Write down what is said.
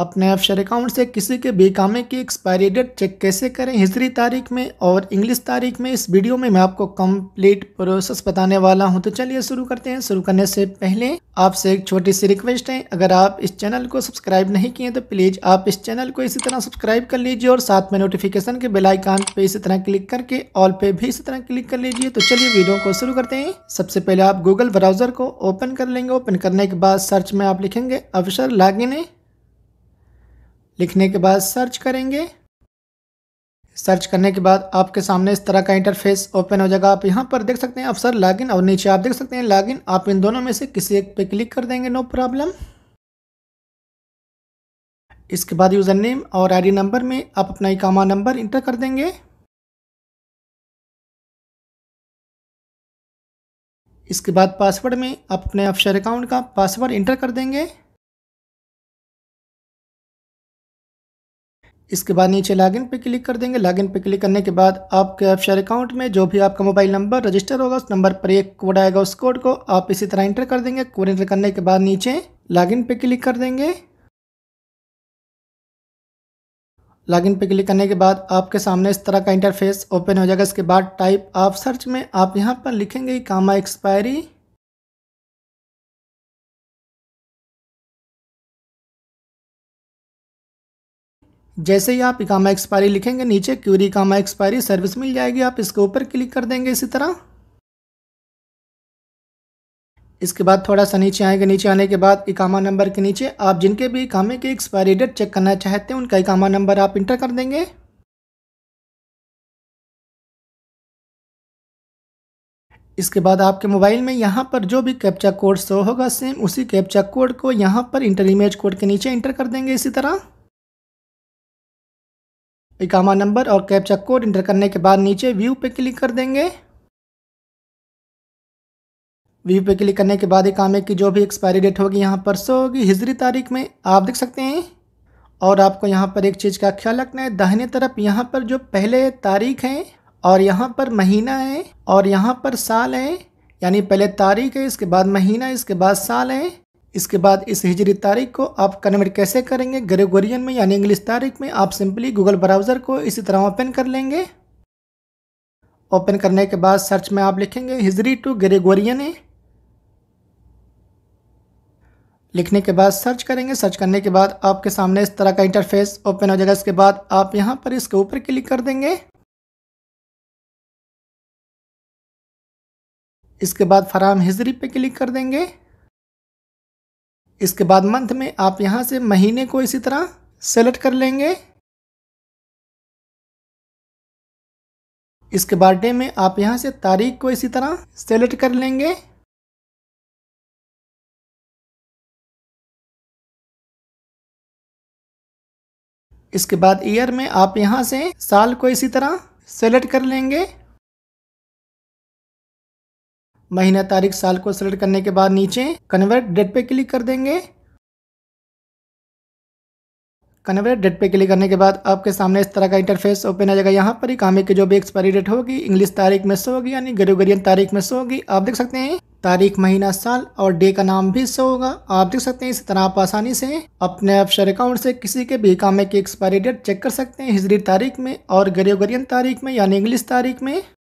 अपने अफसर अकाउंट से किसी के बेकामे की एक्सपायरी डेट चेक कैसे करें हिजरी तारीख में और इंग्लिश तारीख में इस वीडियो में मैं आपको कंप्लीट प्रोसेस बताने वाला हूं तो चलिए शुरू करते हैं शुरू करने से पहले आपसे एक छोटी सी रिक्वेस्ट है अगर आप इस चैनल को सब्सक्राइब नहीं किए तो प्लीज़ आप इस चैनल को इसी तरह सब्सक्राइब कर लीजिए और साथ में नोटिफिकेशन के बेलाइकान पर इसी तरह क्लिक करके ऑल पे भी इसी तरह क्लिक कर लीजिए तो चलिए वीडियो को शुरू करते हैं सबसे पहले आप गूगल ब्राउजर को ओपन कर लेंगे ओपन करने के बाद सर्च में आप लिखेंगे अफसर लॉग इन लिखने के बाद सर्च करेंगे सर्च करने के बाद आपके सामने इस तरह का इंटरफेस ओपन हो जाएगा आप यहाँ पर देख सकते हैं अफसर लॉगिन और नीचे आप देख सकते हैं लॉगिन आप इन दोनों में से किसी एक पे क्लिक कर देंगे नो प्रॉब्लम इसके बाद यूज़र नेम और आईडी नंबर में आप अपना इकामा नंबर इंटर कर देंगे इसके बाद पासवर्ड में आप अपने अफसर अकाउंट का पासवर्ड इंटर कर देंगे इसके बाद नीचे लॉगिन पे क्लिक कर देंगे लॉगिन पे क्लिक करने के बाद आपके ऐप शेयर अकाउंट में जो भी आपका मोबाइल नंबर रजिस्टर होगा उस नंबर पर एक कोड आएगा उस कोड को आप इसी तरह इंटर कर देंगे कोड इंटर करने के बाद नीचे लॉगिन पे क्लिक कर देंगे लॉगिन पे क्लिक करने के बाद आपके सामने इस तरह का इंटरफेस ओपन हो जाएगा इसके बाद टाइप आप सर्च में आप यहाँ पर लिखेंगे कामा एक्सपायरी जैसे ही आप इकामा एक्सपायरी लिखेंगे नीचे क्यूरी इकामा एक्सपायरी सर्विस मिल जाएगी आप इसके ऊपर क्लिक कर देंगे इसी तरह इसके बाद थोड़ा सा नीचे आएंगे नीचे आने के बाद इकामा नंबर के नीचे आप जिनके भी इकामे की एक्सपायरी डेट चेक करना चाहते हैं उनका इकामा नंबर आप इंटर कर देंगे इसके बाद आपके मोबाइल में यहाँ पर जो भी कैप्चा कोड शो होगा सेम उसी कैप्चा कोड को यहाँ पर इंटर इमेज कोड के नीचे इंटर कर देंगे इसी तरह इकामा नंबर और कैप्चा कोड इंटर करने के बाद नीचे व्यू पे क्लिक कर देंगे व्यू पे क्लिक करने के बाद इकामे की जो भी एक्सपायरी डेट होगी यहाँ पर सो होगी हिजरी तारीख में आप देख सकते हैं और आपको यहाँ पर एक चीज़ का ख्याल रखना है दाहिने तरफ यहाँ पर जो पहले तारीख है और यहाँ पर महीना है और यहाँ पर साल है यानी पहले तारीख है इसके बाद महीना इसके बाद साल है इसके बाद इस हिजरी तारीख को आप कन्वर्ट कैसे करेंगे ग्रेगोरियन में यानी इंग्लिश तारीख में आप सिंपली गूगल ब्राउज़र को इसी तरह ओपन कर लेंगे ओपन करने के बाद सर्च में आप लिखेंगे हिजरी टू ग्रेगोरियन है लिखने के बाद सर्च करेंगे सर्च करने के बाद आपके सामने इस तरह का इंटरफेस ओपन हो जाएगा इसके बाद आप यहाँ पर इसके ऊपर क्लिक कर देंगे इसके बाद फराम हिजरी पे क्लिक कर देंगे इसके बाद मंथ में आप यहां से महीने को इसी तरह सेलेक्ट कर लेंगे इसके बाद डे में आप यहां से तारीख को इसी तरह सेलेक्ट कर लेंगे इसके बाद ईयर में आप यहां से साल को इसी तरह सेलेक्ट कर लेंगे महीना तारीख साल को सेलेक्ट करने के बाद नीचे कन्वर्ट डेट पे क्लिक कर देंगे कन्वर्ट डेट पे क्लिक करने के बाद आपके सामने इस तरह का इंटरफेस ओपन आ जाएगा यहाँ पर ही कामे की जो भी एक्सपायरी डेट होगी इंग्लिश तारीख में सो होगी यानी ग्रेगोरियन तारीख में सो होगी आप देख सकते हैं तारीख महीना साल और डे का नाम भी सो होगा आप देख सकते हैं इसी तरह आप आसानी से अपने अफसर अकाउंट से किसी के भी कामे की एक्सपायरी डेट चेक कर सकते हैं हिजरी तारीख में और ग्रेगोरियन तारीख में यानी इंग्लिश तारीख में